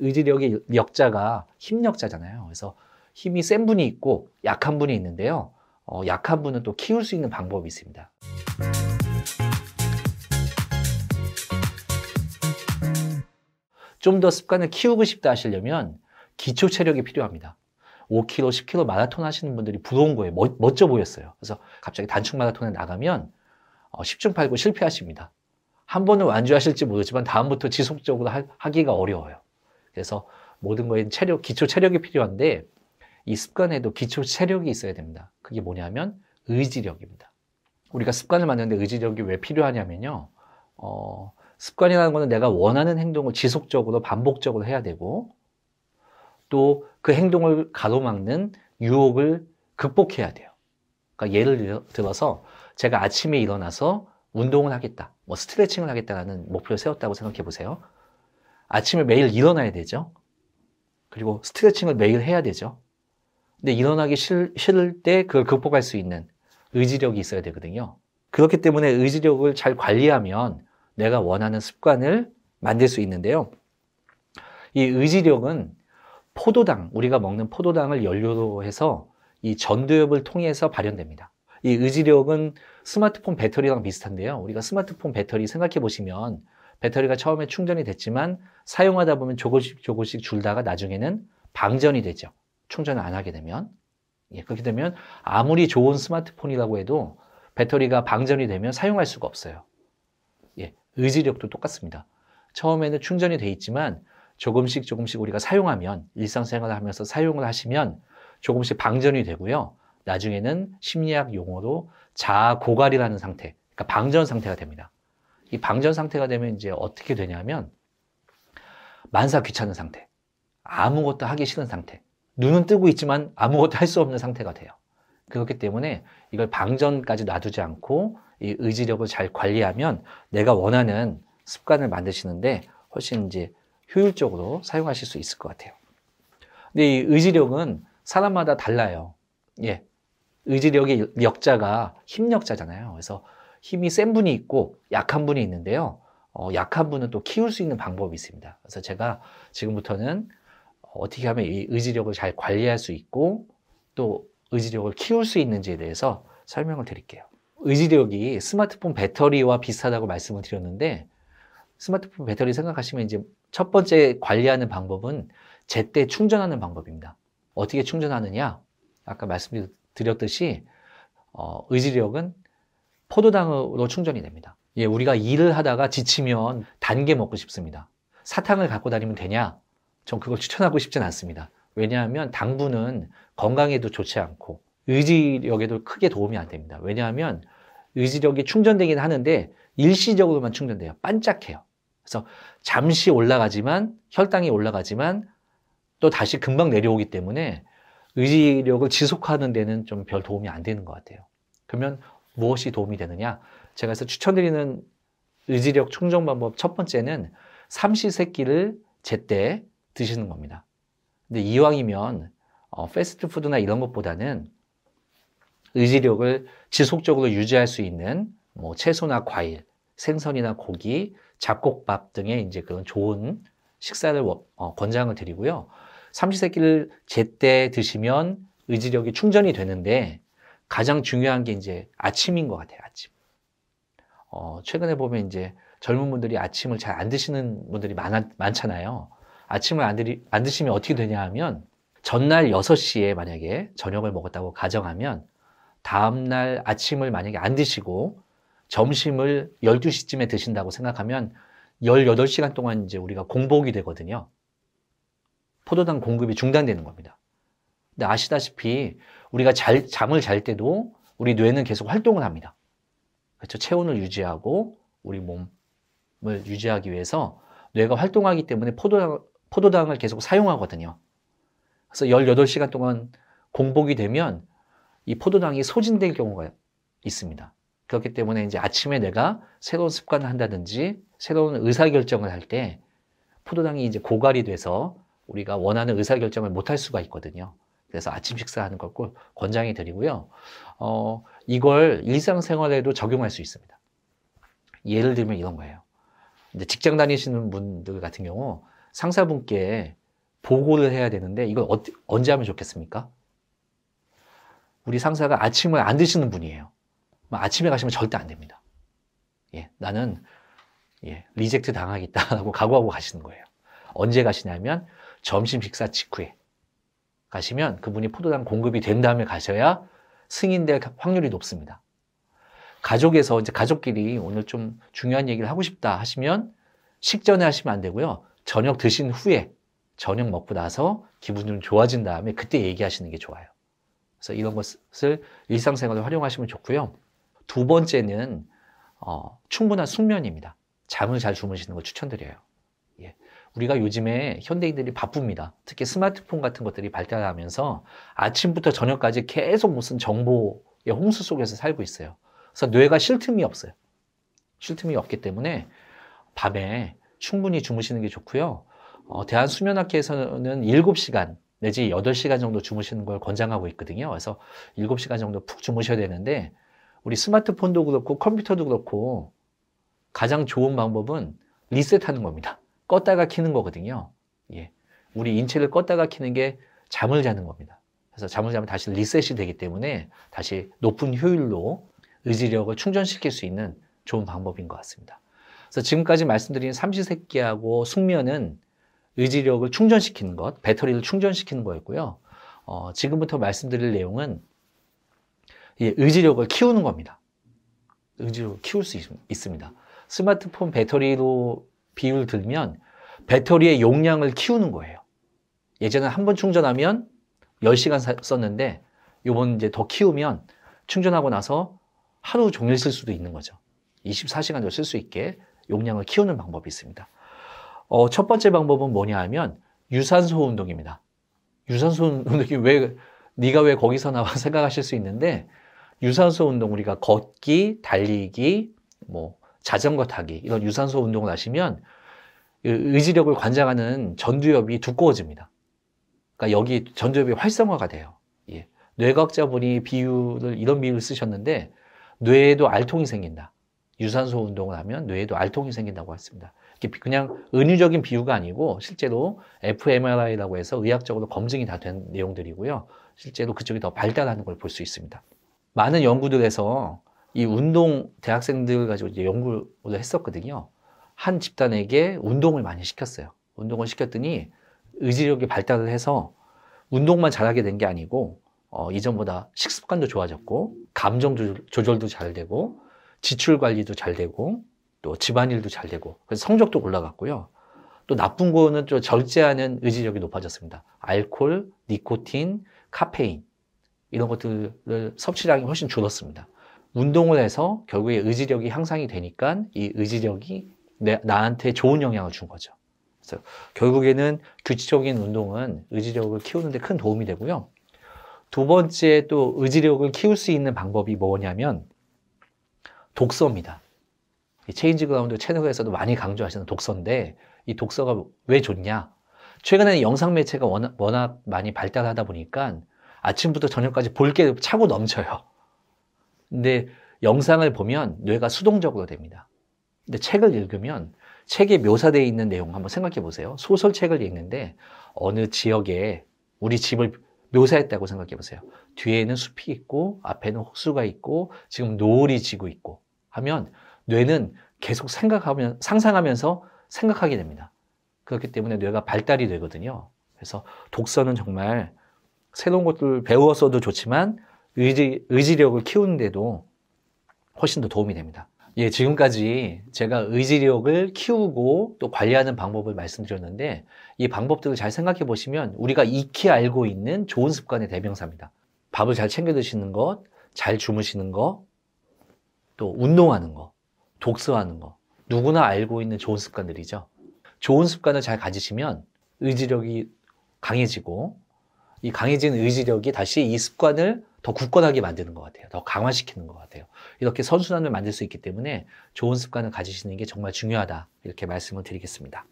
의지력의 역자가 힘력자잖아요 그래서 힘이 센 분이 있고 약한 분이 있는데요. 어, 약한 분은 또 키울 수 있는 방법이 있습니다. 좀 더 습관을 키우고 싶다 하시려면 기초 체력이 필요합니다. 5 k g 1 0 k g 마라톤 하시는 분들이 부러운 거예요. 멋, 져 보였어요. 그래서 갑자기 단축 마라톤에 나가면 어, 10중 8구 실패하십니다. 한 번은 완주하실지 모르지만 다음부터 지속적으로 하, 하기가 어려워요. 그래서 모든 거에 체력, 기초 체력이 필요한데 이 습관에도 기초 체력이 있어야 됩니다. 그게 뭐냐면 의지력입니다. 우리가 습관을 만드는데 의지력이 왜 필요하냐면요. 어, 습관이라는 것은 내가 원하는 행동을 지속적으로 반복적으로 해야 되고 또 그 행동을 가로막는 유혹을 극복해야 돼요. 그러니까 예를 들어서 제가 아침에 일어나서 운동을 하겠다, 뭐 스트레칭을 하겠다라는 목표를 세웠다고 생각해 보세요. 아침에 매일 일어나야 되죠. 그리고 스트레칭을 매일 해야 되죠. 근데 일어나기 싫, 을때 그걸 극복할 수 있는 의지력이 있어야 되거든요. 그렇기 때문에 의지력을 잘 관리하면 내가 원하는 습관을 만들 수 있는데요. 이 의지력은 포도당, 우리가 먹는 포도당을 연료로 해서 이 전두엽을 통해서 발현됩니다. 이 의지력은 스마트폰 배터리랑 비슷한데요. 우리가 스마트폰 배터리 생각해 보시면 배터리가 처음에 충전이 됐지만 사용하다 보면 조금씩 조금씩 줄다가 나중에는 방전이 되죠. 충전을 안 하게 되면. 예, 그렇게 되면 아무리 좋은 스마트폰이라고 해도 배터리가 방전이 되면 사용할 수가 없어요. 예, 의지력도 똑같습니다. 처음에는 충전이 돼 있지만 조금씩 조금씩 우리가 사용하면 일상생활을 하면서 사용을 하시면 조금씩 방전이 되고요. 나중에는 심리학 용어로 자아고갈이라는 상태, 그러니까 방전 상태가 됩니다. 이 방전 상태가 되면 이제 어떻게 되냐면 만사 귀찮은 상태, 아무것도 하기 싫은 상태, 눈은 뜨고 있지만 아무것도 할 수 없는 상태가 돼요. 그렇기 때문에 이걸 방전까지 놔두지 않고 이 의지력을 잘 관리하면 내가 원하는 습관을 만드시는데 훨씬 이제 효율적으로 사용하실 수 있을 것 같아요. 근데 이 의지력은 사람마다 달라요. 예. 의지력의 역자가 힘력자잖아요. 그래서 힘이 센 분이 있고 약한 분이 있는데요. 어, 약한 분은 또 키울 수 있는 방법이 있습니다. 그래서 제가 지금부터는 어떻게 하면 이 의지력을 잘 관리할 수 있고 또 의지력을 키울 수 있는지에 대해서 설명을 드릴게요. 의지력이 스마트폰 배터리와 비슷하다고 말씀을 드렸는데 스마트폰 배터리 생각하시면 이제 첫 번째 관리하는 방법은 제때 충전하는 방법입니다. 어떻게 충전하느냐? 아까 말씀드렸듯이 어, 의지력은 포도당으로 충전이 됩니다. 예, 우리가 일을 하다가 지치면 단 게 먹고 싶습니다. 사탕을 갖고 다니면 되냐? 전 그걸 추천하고 싶진 않습니다. 왜냐하면 당분은 건강에도 좋지 않고 의지력에도 크게 도움이 안 됩니다. 왜냐하면 의지력이 충전되긴 하는데 일시적으로만 충전돼요. 반짝해요. 그래서 잠시 올라가지만 혈당이 올라가지만 또 다시 금방 내려오기 때문에 의지력을 지속하는 데는 좀 별 도움이 안 되는 것 같아요. 그러면 무엇이 도움이 되느냐? 제가 그래서 추천드리는 의지력 충전 방법 첫 번째는 삼시세끼를 제때 드시는 겁니다. 근데 이왕이면 어, 패스트푸드나 이런 것보다는 의지력을 지속적으로 유지할 수 있는 뭐 채소나 과일, 생선이나 고기, 잡곡밥 등의 이제 그런 좋은 식사를 어, 권장을 드리고요. 삼시세끼를 제때 드시면 의지력이 충전이 되는데 가장 중요한 게 이제 아침인 것 같아요. 아침. 어, 최근에 보면 이제 젊은 분들이 아침을 잘 안 드시는 분들이 많, 많잖아요. 아침을 안, 드리, 안 드시면 어떻게 되냐 하면 전날 6시에 만약에 저녁을 먹었다고 가정하면 다음날 아침을 만약에 안 드시고 점심을 12시쯤에 드신다고 생각하면 18시간 동안 이제 우리가 공복이 되거든요. 포도당 공급이 중단되는 겁니다. 근데 아시다시피 우리가 잘, 잠을 잘 때도 우리 뇌는 계속 활동을 합니다. 그렇죠? 체온을 유지하고 우리 몸을 유지하기 위해서 뇌가 활동하기 때문에 포도당, 포도당을 계속 사용하거든요. 그래서 18시간 동안 공복이 되면 이 포도당이 소진될 경우가 있습니다. 그렇기 때문에 이제 아침에 내가 새로운 습관을 한다든지 새로운 의사결정을 할 때 포도당이 이제 고갈이 돼서 우리가 원하는 의사결정을 못할 수가 있거든요. 그래서 아침 식사하는 걸꼭 권장해 드리고요. 어, 이걸 일상생활에도 적용할 수 있습니다. 예를 들면 이런 거예요. 이제 직장 다니시는 분들 같은 경우 상사분께 보고를 해야 되는데 이걸 어, 언제 하면 좋겠습니까? 우리 상사가 아침을 안 드시는 분이에요. 뭐 아침에 가시면 절대 안 됩니다. 예, 나는 예, 리젝트 당하겠다라고 각오하고 가시는 거예요. 언제 가시냐면 점심 식사 직후에 가시면 그분이 포도당 공급이 된 다음에 가셔야 승인될 확률이 높습니다. 가족에서 이제 가족끼리 오늘 좀 중요한 얘기를 하고 싶다 하시면 식전에 하시면 안 되고요. 저녁 드신 후에 저녁 먹고 나서 기분 좀 좋아진 다음에 그때 얘기하시는 게 좋아요. 그래서 이런 것을 일상생활에 활용하시면 좋고요. 두 번째는 어, 충분한 숙면입니다. 잠을 잘 주무시는 걸 추천드려요. 우리가 요즘에 현대인들이 바쁩니다. 특히 스마트폰 같은 것들이 발달하면서 아침부터 저녁까지 계속 무슨 정보의 홍수 속에서 살고 있어요. 그래서 뇌가 쉴 틈이 없어요. 쉴 틈이 없기 때문에 밤에 충분히 주무시는 게 좋고요. 어, 대한수면학회에서는 7시간 내지 8시간 정도 주무시는 걸 권장하고 있거든요. 그래서 7시간 정도 푹 주무셔야 되는데 우리 스마트폰도 그렇고 컴퓨터도 그렇고 가장 좋은 방법은 리셋하는 겁니다. 껐다가 키는 거거든요. 예. 우리 인체를 껐다가 키는 게 잠을 자는 겁니다. 그래서 잠을 자면 다시 리셋이 되기 때문에 다시 높은 효율로 의지력을 충전시킬 수 있는 좋은 방법인 것 같습니다. 그래서 지금까지 말씀드린 삼시세끼하고 숙면은 의지력을 충전시키는 것, 배터리를 충전시키는 거였고요. 어, 지금부터 말씀드릴 내용은 예, 의지력을 키우는 겁니다. 의지력을 키울 수 있, 습니다 스마트폰 배터리로 비율 들면 배터리의 용량을 키우는 거예요. 예전에 한 번 충전하면 10시간 썼는데 요번 이제 더 키우면 충전하고 나서 하루 종일 쓸 수도 있는 거죠. 24시간도 쓸 수 있게 용량을 키우는 방법이 있습니다. 어, 첫 번째 방법은 뭐냐 하면 유산소 운동입니다. 유산소 운동이 왜 네가 왜 거기서 나와 생각하실 수 있는데 유산소 운동 우리가 걷기, 달리기, 뭐 자전거 타기 이런 유산소 운동을 하시면 그 의지력을 관장하는 전두엽이 두꺼워집니다. 그러니까 여기 전두엽이 활성화가 돼요. 예. 뇌과학자분이 비유를 이런 비유를 쓰셨는데 뇌에도 알통이 생긴다. 유산소 운동을 하면 뇌에도 알통이 생긴다고 했습니다. 그냥 은유적인 비유가 아니고 실제로 fMRI라고 해서 의학적으로 검증이 다 된 내용들이고요. 실제로 그쪽이 더 발달하는 걸 볼 수 있습니다. 많은 연구들에서 이 운동 대학생들 가지고 이제 연구를 했었거든요. 한 집단에게 운동을 많이 시켰어요. 운동을 시켰더니 의지력이 발달을 해서 운동만 잘하게 된 게 아니고 어, 이전보다 식습관도 좋아졌고 감정 조절도 잘 되고 지출 관리도 잘 되고 또 집안일도 잘 되고 그래서 성적도 올라갔고요. 또 나쁜 거는 좀 절제하는 의지력이 높아졌습니다. 알코올, 니코틴, 카페인 이런 것들을 섭취량이 훨씬 줄었습니다. 운동을 해서 결국에 의지력이 향상이 되니까 이 의지력이 내, 나한테 좋은 영향을 준 거죠. 그래서 결국에는 규칙적인 운동은 의지력을 키우는데 큰 도움이 되고요. 두 번째 또 의지력을 키울 수 있는 방법이 뭐냐면 독서입니다. 체인지 그라운드 채널에서도 많이 강조하시는 독서인데 이 독서가 왜 좋냐? 최근에는 영상 매체가 워낙, 워낙 많이 발달하다 보니까 아침부터 저녁까지 볼 게 차고 넘쳐요. 근데 영상을 보면 뇌가 수동적으로 됩니다. 근데 책을 읽으면 책에 묘사되어 있는 내용 한번 생각해 보세요. 소설책을 읽는데 어느 지역에 우리 집을 묘사했다고 생각해 보세요. 뒤에는 숲이 있고 앞에는 호수가 있고 지금 노을이 지고 있고 하면 뇌는 계속 생각하면 상상하면서 생각하게 됩니다. 그렇기 때문에 뇌가 발달이 되거든요. 그래서 독서는 정말 새로운 것들 을 배웠어도 좋지만 의지, 의지력을 키우는데도 훨씬 더 도움이 됩니다. 예, 지금까지 제가 의지력을 키우고 또 관리하는 방법을 말씀드렸는데 이 방법들을 잘 생각해 보시면 우리가 익히 알고 있는 좋은 습관의 대명사입니다. 밥을 잘 챙겨 드시는 것, 잘 주무시는 것, 또 운동하는 것, 독서하는 것. 누구나 알고 있는 좋은 습관들이죠. 좋은 습관을 잘 가지시면 의지력이 강해지고 이 강해진 의지력이 다시 이 습관을 더 굳건하게 만드는 것 같아요. 더 강화시키는 것 같아요. 이렇게 선순환을 만들 수 있기 때문에 좋은 습관을 가지시는 게 정말 중요하다. 이렇게 말씀을 드리겠습니다.